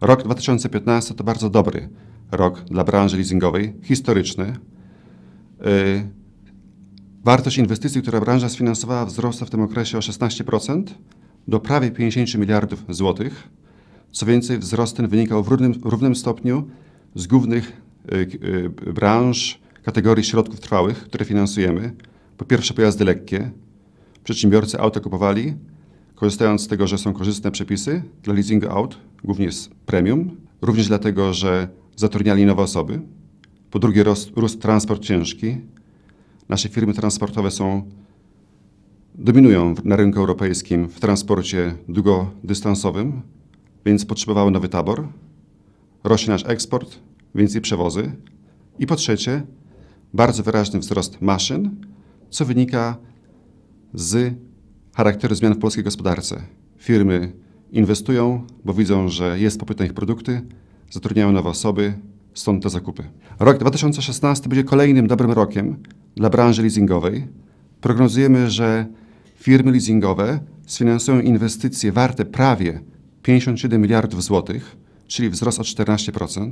Rok 2015 to bardzo dobry rok dla branży leasingowej, historyczny. Y, wartość inwestycji, które branża sfinansowała, wzrosła w tym okresie o 16% do prawie 50 miliardów złotych. Co więcej, wzrost ten wynikał w równym, równym stopniu z głównych y, y, branż kategorii środków trwałych, które finansujemy. Po pierwsze, pojazdy lekkie. Przedsiębiorcy auto kupowali, korzystając z tego, że są korzystne przepisy dla leasingu aut głównie z premium, również dlatego, że zatrudniali nowe osoby. Po drugie, rósł transport ciężki. Nasze firmy transportowe są, dominują na rynku europejskim w transporcie długodystansowym, więc potrzebowały nowy tabor. Rośnie nasz eksport, więcej przewozy. I po trzecie, bardzo wyraźny wzrost maszyn, co wynika z charakteru zmian w polskiej gospodarce. Firmy Inwestują, bo widzą, że jest popyt na ich produkty, zatrudniają nowe osoby, stąd te zakupy. Rok 2016 będzie kolejnym dobrym rokiem dla branży leasingowej. Prognozujemy, że firmy leasingowe sfinansują inwestycje warte prawie 57 miliardów złotych, czyli wzrost o 14%.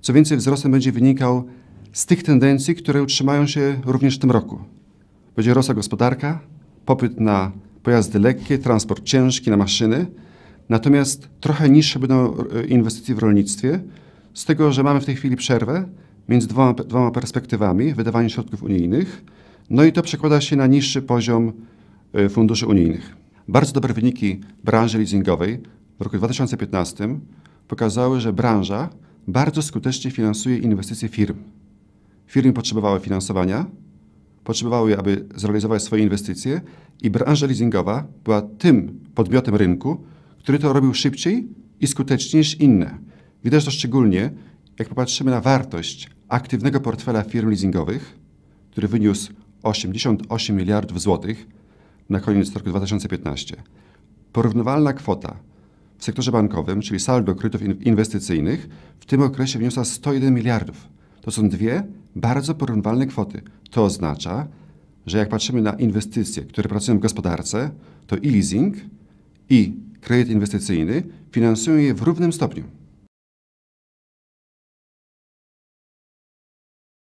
Co więcej, wzrostem będzie wynikał z tych tendencji, które utrzymają się również w tym roku. Będzie rosła gospodarka, popyt na pojazdy lekkie, transport ciężki na maszyny, natomiast trochę niższe będą e, inwestycje w rolnictwie, z tego, że mamy w tej chwili przerwę między dwoma, dwoma perspektywami wydawania środków unijnych, no i to przekłada się na niższy poziom e, funduszy unijnych. Bardzo dobre wyniki branży leasingowej w roku 2015 pokazały, że branża bardzo skutecznie finansuje inwestycje firm. Firmy potrzebowały finansowania, potrzebowały, aby zrealizować swoje inwestycje, i branża leasingowa była tym podmiotem rynku, który to robił szybciej i skuteczniej niż inne. Widać to szczególnie, jak popatrzymy na wartość aktywnego portfela firm leasingowych, który wyniósł 88 miliardów złotych na koniec roku 2015. Porównywalna kwota w sektorze bankowym, czyli saldo kredytów inwestycyjnych, w tym okresie wyniosła 101 miliardów. To są dwie bardzo porównywalne kwoty. To oznacza, że jak patrzymy na inwestycje, które pracują w gospodarce, to i leasing, i kredyt inwestycyjny finansują je w równym stopniu.